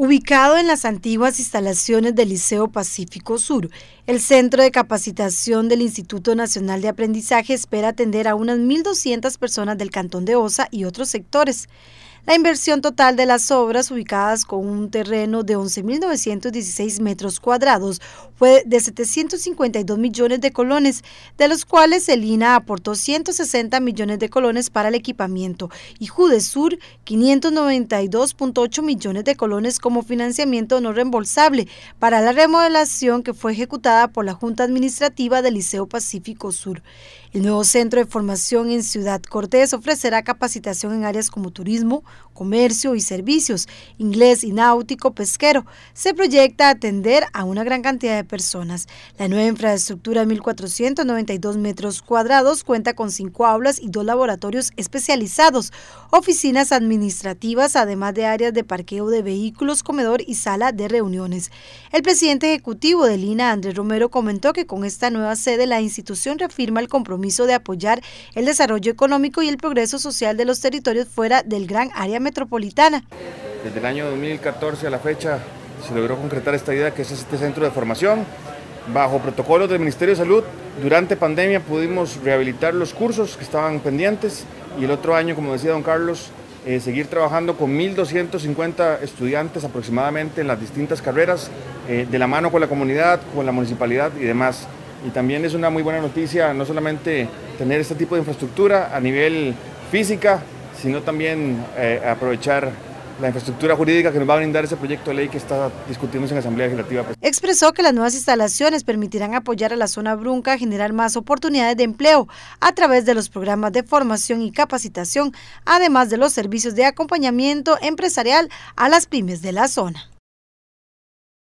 Ubicado en las antiguas instalaciones del Liceo Pacífico Sur, el Centro de Capacitación del Instituto Nacional de Aprendizaje espera atender a unas 1.200 personas del Cantón de Osa y otros sectores. La inversión total de las obras, ubicadas con un terreno de 11.916 metros cuadrados, fue de 752 millones de colones, de los cuales el INA aportó 160 millones de colones para el equipamiento y Jude Sur, 592.8 millones de colones como financiamiento no reembolsable para la remodelación que fue ejecutada por la Junta Administrativa del Liceo Pacífico Sur. El nuevo centro de formación en Ciudad Cortés ofrecerá capacitación en áreas como turismo, comercio y servicios, inglés y náutico pesquero, se proyecta atender a una gran cantidad de personas. La nueva infraestructura de 1.492 metros cuadrados cuenta con cinco aulas y dos laboratorios especializados, oficinas administrativas, además de áreas de parqueo de vehículos, comedor y sala de reuniones. El presidente ejecutivo de Lina, Andrés Romero, comentó que con esta nueva sede la institución reafirma el compromiso de apoyar el desarrollo económico y el progreso social de los territorios fuera del Gran área metropolitana. Desde el año 2014 a la fecha se logró concretar esta idea que es este centro de formación. Bajo protocolos del Ministerio de Salud, durante pandemia pudimos rehabilitar los cursos que estaban pendientes y el otro año, como decía don Carlos, eh, seguir trabajando con 1.250 estudiantes aproximadamente en las distintas carreras, eh, de la mano con la comunidad, con la municipalidad y demás. Y también es una muy buena noticia no solamente tener este tipo de infraestructura a nivel física, sino también eh, aprovechar la infraestructura jurídica que nos va a brindar ese proyecto de ley que está discutiendo en la Asamblea Legislativa. Pues. Expresó que las nuevas instalaciones permitirán apoyar a la zona brunca a generar más oportunidades de empleo a través de los programas de formación y capacitación, además de los servicios de acompañamiento empresarial a las pymes de la zona.